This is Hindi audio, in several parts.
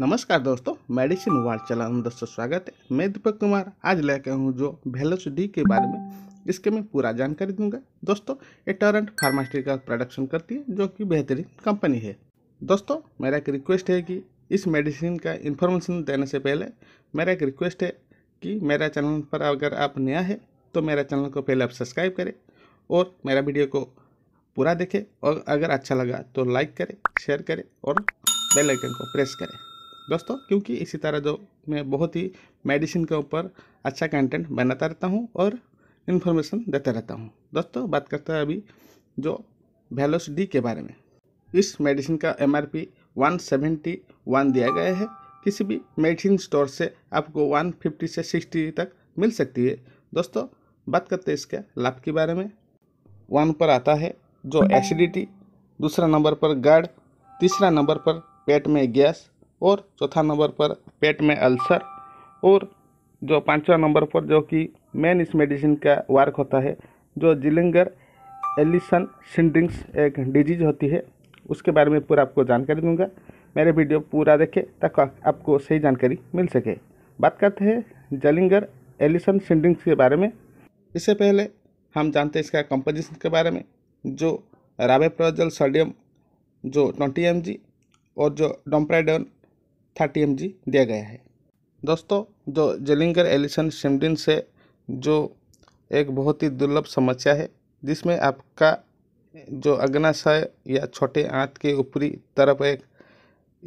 नमस्कार दोस्तों मेडिसिन वार्ड चला में दोस्तों स्वागत है मैं दीपक कुमार आज लेके हूँ जो वेलोस डी के बारे में इसके मैं पूरा जानकारी दूंगा दोस्तों ये टोरेंट फार्मास्यूटिकल प्रोडक्शन करती है जो कि बेहतरीन कंपनी है दोस्तों मेरा एक रिक्वेस्ट है कि इस मेडिसिन का इन्फॉर्मेशन देने से पहले मेरा एक रिक्वेस्ट है कि मेरा चैनल पर अगर आप नया है तो मेरा चैनल को पहले आप सब्सक्राइब करें और मेरा वीडियो को पूरा देखें और अगर अच्छा लगा तो लाइक करें शेयर करें और बेल आइकन को प्रेस करें दोस्तों क्योंकि इसी तरह जो मैं बहुत ही मेडिसिन के ऊपर अच्छा कंटेंट बनाता रहता हूँ और इन्फॉर्मेशन देता रहता हूँ दोस्तों बात करते हैं अभी जो वेलोस डी के बारे में इस मेडिसिन का M R P one seventy one दिया गया है किसी भी मेडिसिन स्टोर से आपको वन फिफ्टी से सिक्सटी तक मिल सकती है दोस्तों बात करते हैं इसके लाभ के बारे में वन पर आता है जो एसिडिटी हम्म। दूसरा नंबर पर गर्ड तीसरा नंबर पर पेट में गैस और चौथा नंबर पर पेट में अल्सर और जो पांचवा नंबर पर जो कि मेन इस मेडिसिन का वर्क होता है जो जिलिंगर एलिसन सिंड्रिंग्स एक डिजीज होती है उसके बारे में पूरा आपको जानकारी दूंगा मेरे वीडियो पूरा देखें ताकि आपको सही जानकारी मिल सके बात करते हैं जलिंगर एलिसन सिंड्रिंग्स के बारे में इससे पहले हम जानते हैं इसका कंपोजिशन के बारे में जो राबेप्रोजल सोडियम जो ट्वेंटी एम और जो डोम्प्राइडन थर्टी एम दिया गया है दोस्तों जो जेलिंगर एलिसन सिमडिन से जो एक बहुत ही दुर्लभ समस्या है जिसमें आपका जो अग्नाशय या छोटे आंत के ऊपरी तरफ एक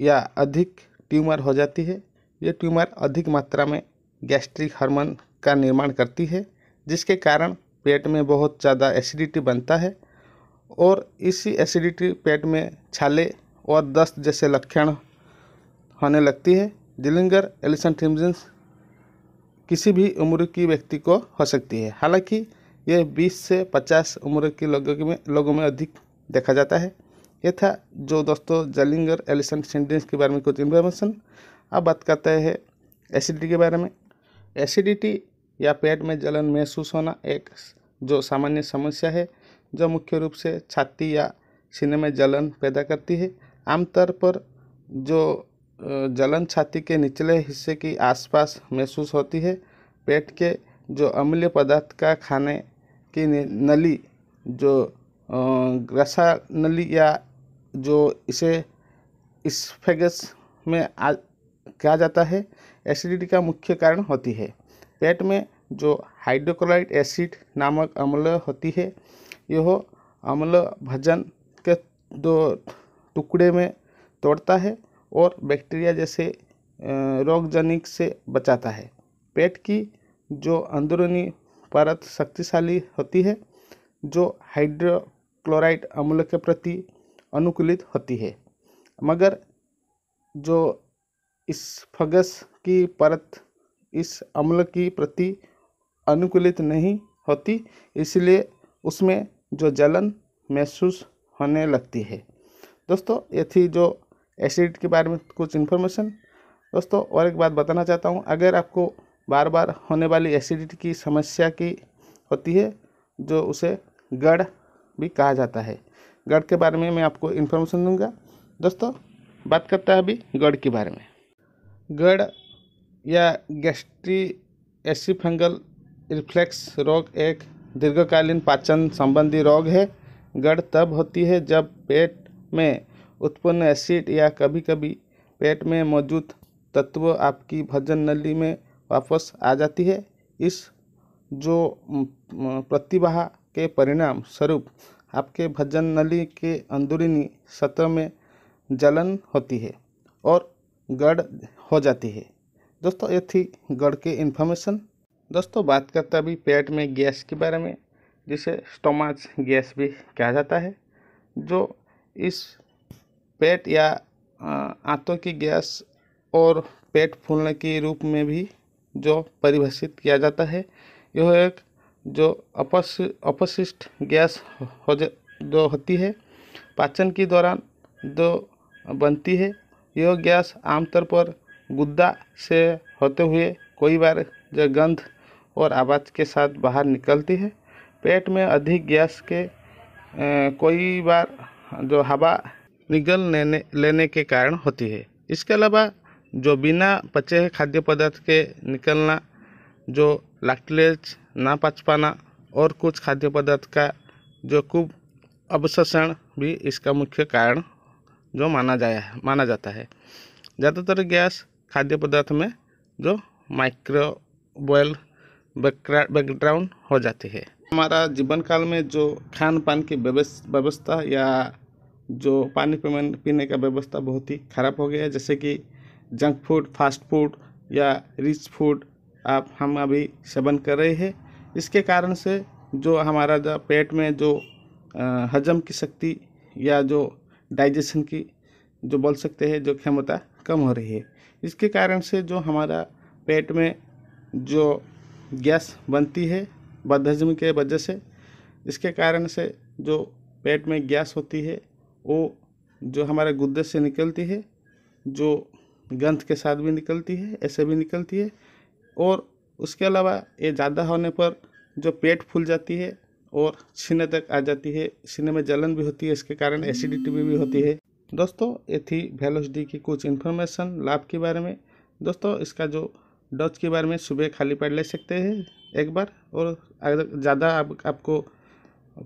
या अधिक ट्यूमर हो जाती है ये ट्यूमर अधिक मात्रा में गैस्ट्रिक हार्मोन का निर्माण करती है जिसके कारण पेट में बहुत ज़्यादा एसिडिटी बनता है और इसी एसिडिटी पेट में छाले और दस्त जैसे लक्षण होने लगती है जिलिंगर एलिसन किसी भी उम्र की व्यक्ति को हो सकती है हालांकि यह 20 से 50 उम्र के लोगों में लोगों में अधिक देखा जाता है यह था जो दोस्तों जलिंगर एलिसन सेंटेंस के बारे में कुछ इन्फॉर्मेशन अब बात करते हैं एसिडिटी के बारे में एसिडिटी या पेट में जलन महसूस होना एक जो सामान्य समस्या है जो मुख्य रूप से छाती या सीने में जलन पैदा करती है आमतौर पर जो जलन छाती के निचले हिस्से की आसपास महसूस होती है पेट के जो अम्लीय पदार्थ का खाने की नली जो ग्रसा नली या जो इसे स्फेगस में आ कहा जाता है एसिडिटी का मुख्य कारण होती है पेट में जो हाइड्रोक्लोराइड एसिड नामक अम्ल होती है यह अम्ल भजन के दो टुकड़े में तोड़ता है और बैक्टीरिया जैसे रोगजनिक से बचाता है पेट की जो अंदरूनी परत शक्तिशाली होती है जो हाइड्रोक्लोराइड अम्ल के प्रति अनुकूलित होती है मगर जो इस फगस की परत इस अम्ल की प्रति अनुकूलित नहीं होती इसलिए उसमें जो जलन महसूस होने लगती है दोस्तों ये थी जो एसिड के बारे में कुछ इन्फॉर्मेशन दोस्तों और एक बात बताना चाहता हूँ अगर आपको बार बार होने वाली एसिडिटी की समस्या की होती है जो उसे गढ़ भी कहा जाता है गढ़ के बारे में मैं आपको इन्फॉर्मेशन दूंगा दोस्तों बात करते हैं अभी गढ़ के बारे में गढ़ या गैस्ट्री एसी फंगल रिफ्लेक्स रोग एक दीर्घकालीन पाचन संबंधी रोग है गढ़ तब होती है जब पेट में उत्पन्न एसिड या कभी कभी पेट में मौजूद तत्व आपकी भजन नली में वापस आ जाती है इस जो प्रतिभा के परिणाम स्वरूप आपके भजन नली के अंदरूनी सतह में जलन होती है और गढ़ हो जाती है दोस्तों ये थी गढ़ के इन्फॉर्मेशन दोस्तों बात करते अभी पेट में गैस के बारे में जिसे स्टोमाच गैस भी कहा जाता है जो इस पेट या आंतों की गैस और पेट फूलने के रूप में भी जो परिभाषित किया जाता है यह एक जो अपश अपशिष्ट गैस हो जो होती है पाचन के दौरान जो बनती है यह गैस आमतौर पर गुद्दा से होते हुए कई बार जो गंध और आवाज़ के साथ बाहर निकलती है पेट में अधिक गैस के कोई बार जो हवा निगल लेने लेने के कारण होती है इसके अलावा जो बिना पचे खाद्य पदार्थ के निकलना जो लैक्टिलेज ना पच पाना और कुछ खाद्य पदार्थ का जो कुब अवशोषण भी इसका मुख्य कारण जो माना जाया माना जाता है ज़्यादातर गैस खाद्य पदार्थ में जो माइक्रोबॉयल बैकग्राउंड हो जाती है हमारा जीवन काल में जो खान पान की व्यवस्था या जो पानी पीने का व्यवस्था बहुत ही खराब हो गया है जैसे कि जंक फूड फास्ट फूड या रिच फूड आप हम अभी सेवन कर रहे हैं इसके कारण से जो हमारा जो पेट में जो हजम की शक्ति या जो डाइजेशन की जो बोल सकते हैं जो क्षमता कम हो रही है इसके कारण से जो हमारा पेट में जो गैस बनती है बदहजम के वजह से इसके कारण से जो पेट में गैस होती है वो जो हमारे गुद्दे से निकलती है जो गंध के साथ भी निकलती है ऐसे भी निकलती है और उसके अलावा ये ज़्यादा होने पर जो पेट फूल जाती है और सीने तक आ जाती है सीने में जलन भी होती है इसके कारण एसिडिटी भी, भी होती है दोस्तों ये थी वेलोस की कुछ इन्फॉर्मेशन लाभ के बारे में दोस्तों इसका जो डॉज के बारे में सुबह खाली पैड ले सकते हैं एक बार और अगर ज़्यादा आप, आपको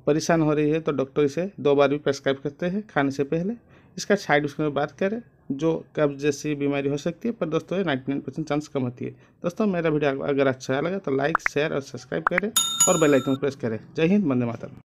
परेशान हो रही है तो डॉक्टर इसे दो बार भी प्रेस्क्राइब करते हैं खाने से पहले इसका साइड उसके में बात करें जो कब जैसी बीमारी हो सकती है पर दोस्तों ये नाइन्टी नाइन परसेंट चांस कम होती है दोस्तों मेरा वीडियो अगर अच्छा लगा तो लाइक शेयर और सब्सक्राइब करें और बेलाइकन प्रेस करें जय हिंद मंदे माता